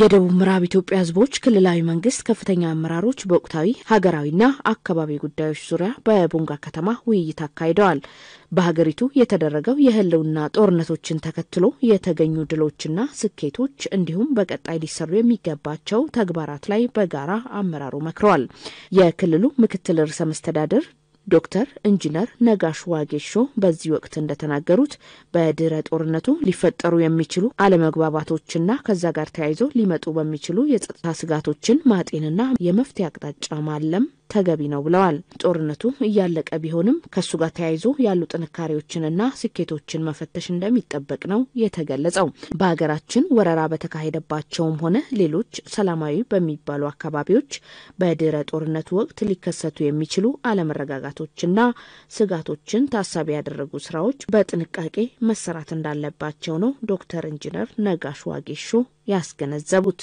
የደቡብ ምዕራብ ኢትዮጵያ ህዝቦች ክልላዊ መንግስት ከፍተኛ አመራሮች በወቅታዊ ሀገራዊና አካባቢ ጉዳዮች ዙሪያ በቦንጋ ከተማ ውይይት አካሂደዋል። በሀገሪቱ የተደረገው የህልውና ጦርነቶችን ተከትሎ የተገኙ ድሎችና ስኬቶች እንዲሁም በቀጣይ ሊሰሩ የሚገባቸው ተግባራት ላይ በጋራ አመራሩ መክረዋል። የክልሉ ምክትል ርዕሰ መስተዳደር ዶክተር ኢንጂነር ነጋሽ ዋጌሾ በዚህ ወቅት እንደተናገሩት በድህረ ጦርነቱ ሊፈጠሩ የሚችሉ አለመግባባቶችና ከዛ ጋር ተያይዞ ሊመጡ በሚችሉ የጸጥታ ስጋቶችን ማጤንና የመፍትሄ አቅጣጫ ማለም ተገቢ ነው ብለዋል። ጦርነቱ እያለቀ ቢሆንም ከእሱ ጋር ተያይዞ ያሉ ጥንካሬዎችንና ስኬቶችን መፈተሽ እንደሚጠበቅ ነው የተገለጸው። በሀገራችን ወረራ በተካሄደባቸውም ሆነ ሌሎች ሰላማዊ በሚባሉ አካባቢዎች በድህረ ጦርነቱ ወቅት ሊከሰቱ የሚችሉ አለመረጋጋቶችና ስጋቶችን ታሳቢ ያደረጉ ስራዎች በጥንቃቄ መሰራት እንዳለባቸው ነው ዶክተር ኢንጂነር ነጋሽ ዋጌሾ ያስገነዘቡት።